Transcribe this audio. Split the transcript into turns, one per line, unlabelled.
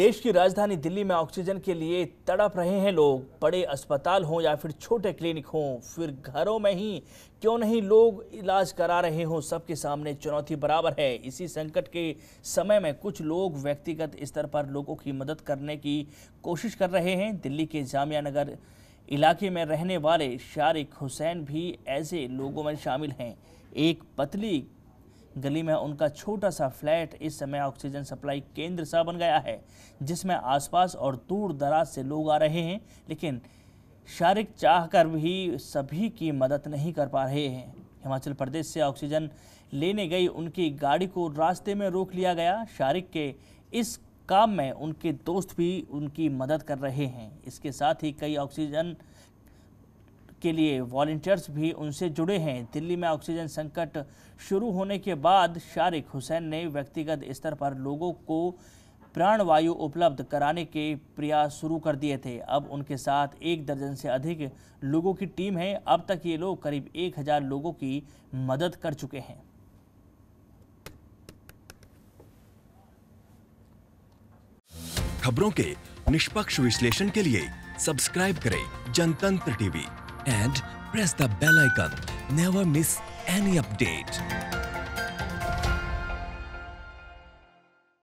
देश की राजधानी दिल्ली में ऑक्सीजन के लिए तड़प रहे हैं लोग बड़े अस्पताल हों या फिर छोटे क्लिनिक हों फिर घरों में ही क्यों नहीं लोग इलाज करा रहे हों सबके सामने चुनौती बराबर है इसी संकट के समय में कुछ लोग व्यक्तिगत स्तर पर लोगों की मदद करने की कोशिश कर रहे हैं दिल्ली के जामिया नगर इलाके में रहने वाले शारिक हुसैन भी ऐसे लोगों में शामिल हैं एक पतली गली में उनका छोटा सा फ्लैट इस समय ऑक्सीजन सप्लाई केंद्र सा बन गया है जिसमें आसपास और दूर दराज से लोग आ रहे हैं लेकिन शारिक चाह कर भी सभी की मदद नहीं कर पा रहे हैं हिमाचल प्रदेश से ऑक्सीजन लेने गई उनकी गाड़ी को रास्ते में रोक लिया गया शारिक के इस काम में उनके दोस्त भी उनकी मदद कर रहे हैं इसके साथ ही कई ऑक्सीजन के लिए वॉल्टियर्स भी उनसे जुड़े हैं दिल्ली में ऑक्सीजन संकट शुरू होने के बाद शारिक हुसैन ने व्यक्तिगत स्तर पर लोगों को प्राणवायु उपलब्ध कराने के प्रयास शुरू कर दिए थे अब उनके साथ एक दर्जन से अधिक लोगों की टीम है अब तक ये लोग करीब एक हज़ार लोगों की मदद कर चुके हैं
खबरों के निष्पक्ष विश्लेषण के लिए सब्सक्राइब करें Jantantra TV and press the bell icon. Never miss any update.